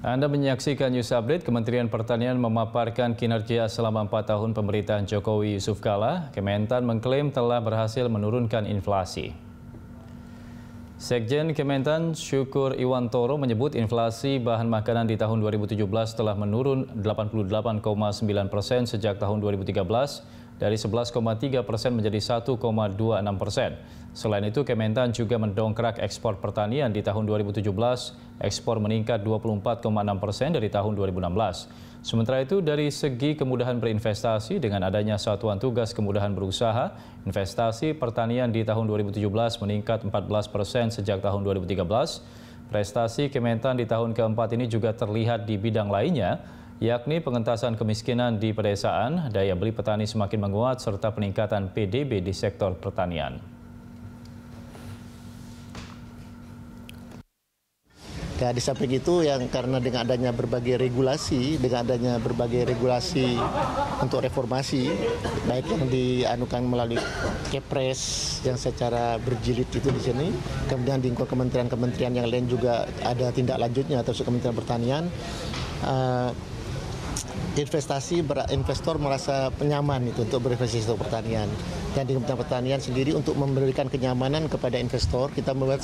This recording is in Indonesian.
Anda menyaksikan news update, Kementerian Pertanian memaparkan kinerja selama 4 tahun pemerintahan Jokowi Yusuf Kala. Kementan mengklaim telah berhasil menurunkan inflasi. Sekjen Kementan Syukur Iwantoro menyebut inflasi bahan makanan di tahun 2017 telah menurun 88,9 persen sejak tahun 2013 dari 11,3 persen menjadi 1,26 persen. Selain itu, Kementan juga mendongkrak ekspor pertanian di tahun 2017, ekspor meningkat 24,6 persen dari tahun 2016. Sementara itu, dari segi kemudahan berinvestasi dengan adanya satuan tugas kemudahan berusaha, investasi pertanian di tahun 2017 meningkat 14 persen sejak tahun 2013. Prestasi Kementan di tahun keempat ini juga terlihat di bidang lainnya, yakni pengentasan kemiskinan di pedesaan, daya beli petani semakin menguat, serta peningkatan PDB di sektor pertanian. Ya, di samping itu yang karena dengan adanya berbagai regulasi, dengan adanya berbagai regulasi untuk reformasi, baik yang dianukan melalui Kepres yang secara berjilid itu di sini, kemudian di kementerian-kementerian yang lain juga ada tindak lanjutnya, termasuk Kementerian Pertanian, uh, investasi investor merasa penyaman itu untuk berinvestasi sektor pertanian dan di Kementerian Pertanian sendiri untuk memberikan kenyamanan kepada investor kita membuat